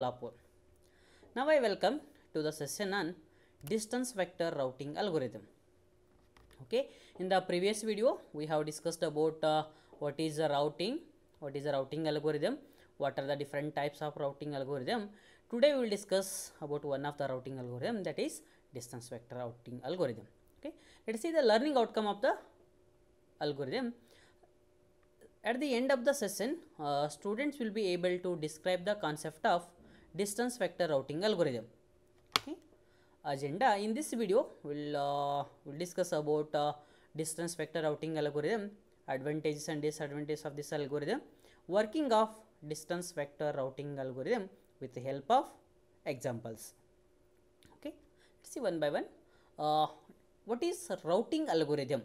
Kolhapur. Now I welcome to the session on distance vector routing algorithm. Okay, in the previous video we have discussed about uh, what is a routing, what is a routing algorithm, what are the different types of routing algorithm. Today we will discuss about one of the routing algorithm that is distance vector routing algorithm. Okay, let us see the learning outcome of the algorithm. At the end of the session, uh, students will be able to describe the concept of distance vector routing algorithm okay agenda in this video we'll uh, we'll discuss about uh, distance vector routing algorithm advantages and disadvantages of this algorithm working of distance vector routing algorithm with the help of examples okay let's see one by one uh, what is routing algorithm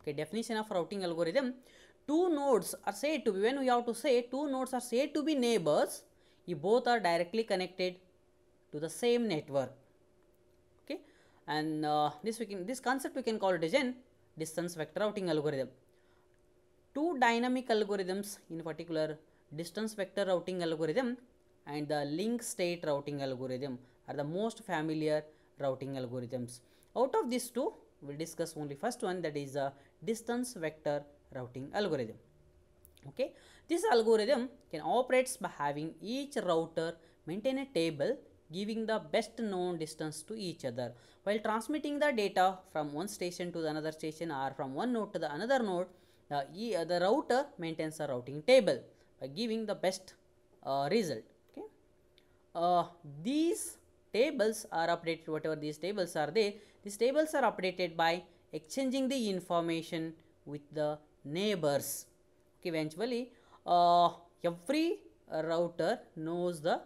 okay definition of routing algorithm two nodes are said to be when we have to say two nodes are said to be neighbors you both are directly connected to the same network okay and uh, this we can this concept we can call as distance vector routing algorithm two dynamic algorithms in particular distance vector routing algorithm and the link state routing algorithm are the most familiar routing algorithms out of these two we'll discuss only first one that is a uh, distance vector routing algorithm okay this algorithm can operates by having each router maintain a table giving the best known distance to each other while transmitting the data from one station to the another station or from one node to the another node the, e, uh, the router maintains a routing table by giving the best uh, result okay uh, these tables are updated whatever these tables are they these tables are updated by exchanging the information with the neighbors eventually uh, every router knows the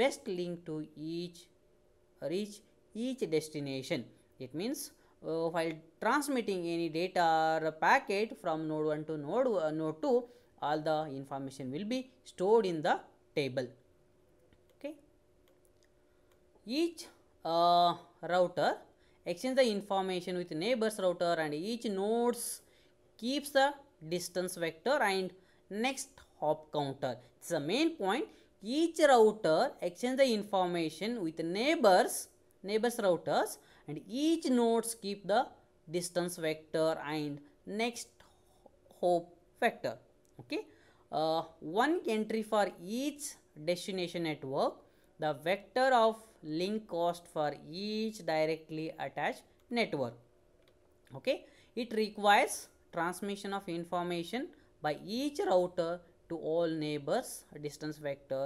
best link to each reach each destination it means uh, while transmitting any data or packet from node 1 to node uh, node 2 all the information will be stored in the table okay each uh, router exchange the information with neighbors router and each nodes keeps the distance vector and next hop counter. It's the main point. Each router exchanges the information with neighbors, neighbors routers and each nodes keep the distance vector and next hop vector. Okay. Uh, one entry for each destination network, the vector of link cost for each directly attached network. Okay. It requires transmission of information by each router to all neighbors distance vector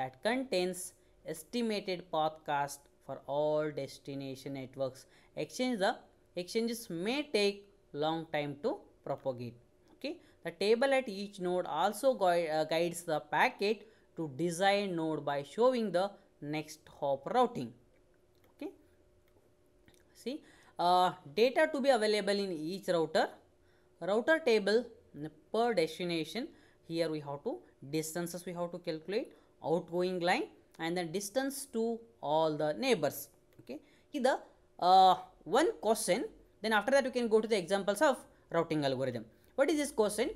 that contains estimated path cost for all destination networks. Exchange the exchanges may take long time to propagate. Okay. The table at each node also uh, guides the packet to desired node by showing the next hop routing. Okay. See, uh, data to be available in each router router table per destination here we have to distances we have to calculate outgoing line and then distance to all the neighbors okay the uh, one question then after that we can go to the examples of routing algorithm what is this question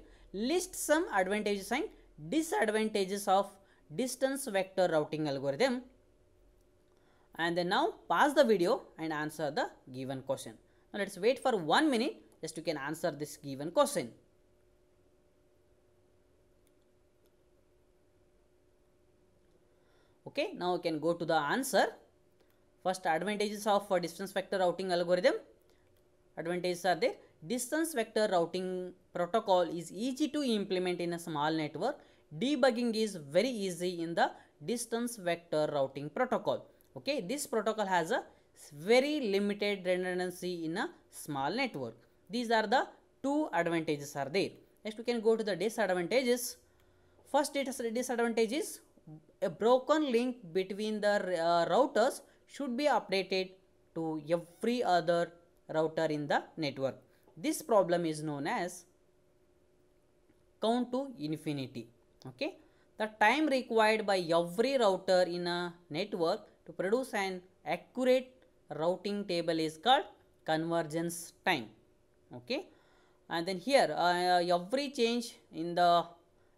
list some advantages and disadvantages of distance vector routing algorithm and then now pause the video and answer the given question now let's wait for one minute just you can answer this given question okay now you can go to the answer first advantages of uh, distance vector routing algorithm advantages are there distance vector routing protocol is easy to implement in a small network debugging is very easy in the distance vector routing protocol okay this protocol has a very limited redundancy in a small network these are the two advantages are there. Next we can go to the disadvantages. First disadvantage is a broken link between the uh, routers should be updated to every other router in the network. This problem is known as count to infinity. Okay. The time required by every router in a network to produce an accurate routing table is called convergence time okay and then here uh, uh, every change in the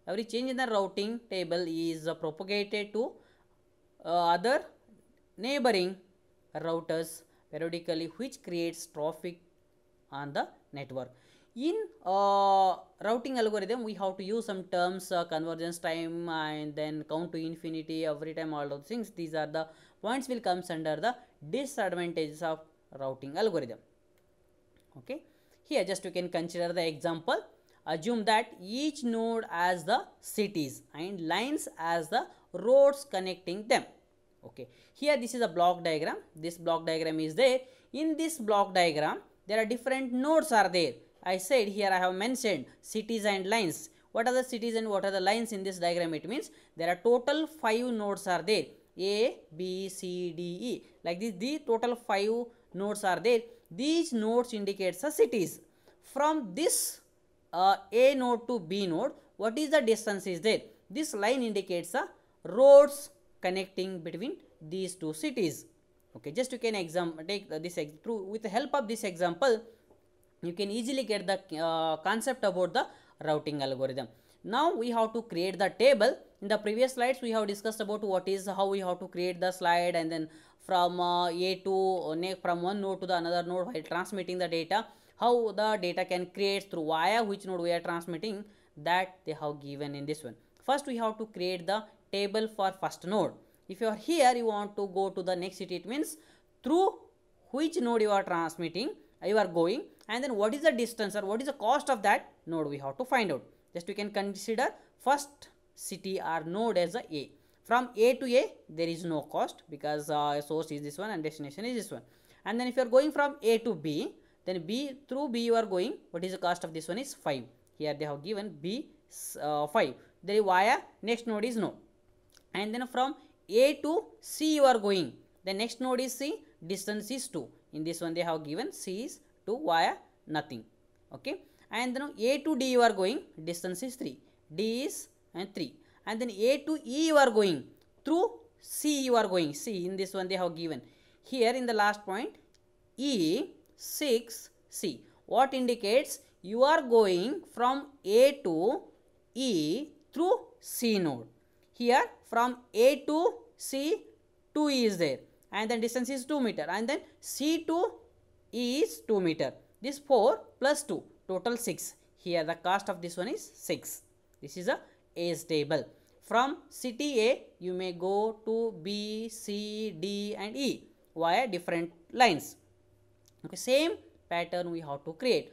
every change in the routing table is uh, propagated to uh, other neighboring routers periodically which creates traffic on the network in uh, routing algorithm we have to use some terms uh, convergence time and then count to infinity every time all those things these are the points will comes under the disadvantages of routing algorithm okay here just you can consider the example. Assume that each node as the cities and lines as the roads connecting them. Okay. Here this is a block diagram. This block diagram is there. In this block diagram, there are different nodes are there. I said here I have mentioned cities and lines. What are the cities and what are the lines in this diagram? It means there are total 5 nodes are there. A, B, C, D, E. Like this, the total 5 nodes are there. These nodes indicates the cities. From this uh, A node to B node, what is the distance is there? This line indicates the roads connecting between these two cities. Okay, just you can exam take this through with the help of this example, you can easily get the uh, concept about the routing algorithm. Now we have to create the table in the previous slides we have discussed about what is how we have to create the slide and then from uh, a to uh, from one node to the another node while transmitting the data how the data can create through via which node we are transmitting that they have given in this one first we have to create the table for first node if you are here you want to go to the next it, it means through which node you are transmitting you are going and then what is the distance or what is the cost of that node we have to find out just we can consider first city are node as a A. From A to A, there is no cost because uh, source is this one and destination is this one. And then if you are going from A to B, then B through B you are going, what is the cost of this one is 5. Here they have given B uh, 5. Then why next node is no. And then from A to C you are going. The next node is C, distance is 2. In this one they have given C is 2 via nothing. Okay. And then A to D you are going, distance is 3. D is and 3 and then A to E you are going through C you are going see in this one they have given here in the last point E 6 C what indicates you are going from A to E through C node here from A to C 2 E is there and then distance is 2 meter and then C to E is 2 meter this 4 plus 2 total 6 here the cost of this one is 6 this is a is stable. From city A, you may go to B, C, D and E via different lines. Okay, same pattern we have to create.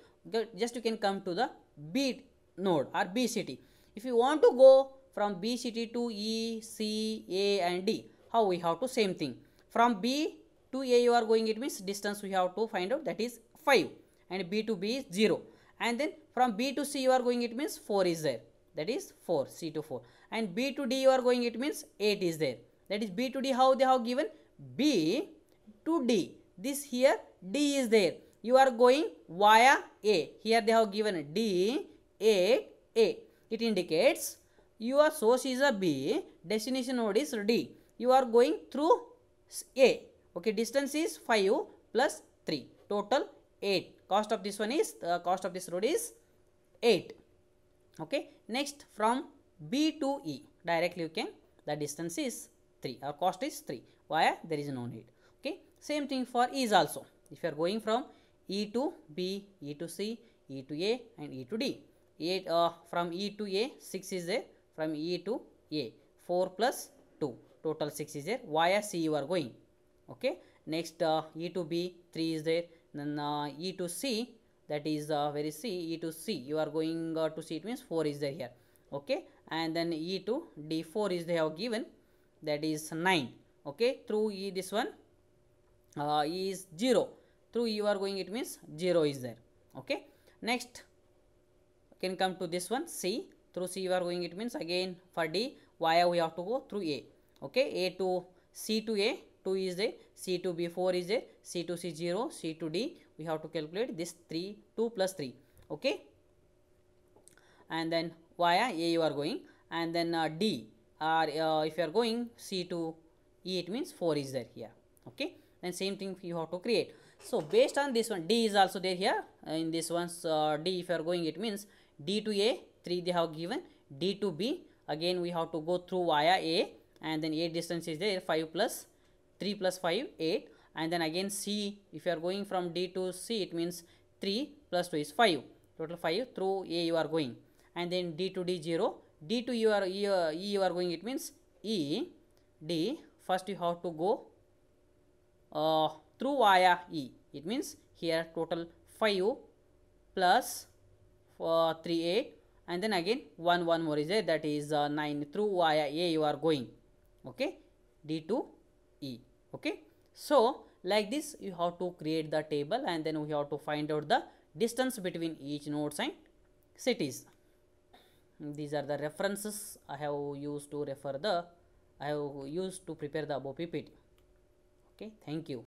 Just you can come to the B node or B city. If you want to go from B city to E, C, A and D, how we have to same thing. From B to A you are going, it means distance we have to find out that is 5 and B to B is 0. And then from B to C you are going, it means 4 is there that is 4 C to 4 and B to D you are going it means 8 is there that is B to D how they have given B to D this here D is there you are going via A here they have given D A A it indicates your source is a B destination node is D you are going through A okay distance is 5 plus 3 total 8 cost of this one is the uh, cost of this road is 8 okay Next from B to E directly you can the distance is 3 or cost is 3 why there is no need okay same thing for E is also if you are going from E to B E to C E to A and E to D A, uh, from E to A 6 is there from E to A 4 plus 2 total 6 is there Why? C you are going okay next uh, E to B 3 is there then uh, E to C that is uh, very C E to C you are going uh, to C it means 4 is there here okay and then E to D4 is they have given that is 9 okay through E this one uh, e is 0 through you are going it means 0 is there okay next can come to this one C through C you are going it means again for D why we have to go through A okay A to C to A 2 is there C to B4 is there C to C0 C to D we have to calculate this 3 2 plus 3 okay and then via a you are going and then uh, d or uh, if you are going c to e it means 4 is there here okay and same thing you have to create so based on this one d is also there here uh, in this one's uh, d if you are going it means d to a 3 they have given d to b again we have to go through via a and then a distance is there 5 plus 3 plus 5 8 and then again C if you are going from D to C it means 3 plus 2 is 5 total 5 through A you are going and then D to D 0 D to you are, E you are going it means E D first you have to go uh, through via E it means here total 5 plus uh, 3 A. and then again 1 1 more is there that is uh, 9 through via A you are going okay D to E okay. So, like this you have to create the table and then we have to find out the distance between each nodes and cities. These are the references I have used to refer the I have used to prepare the above PPT. Okay, thank you.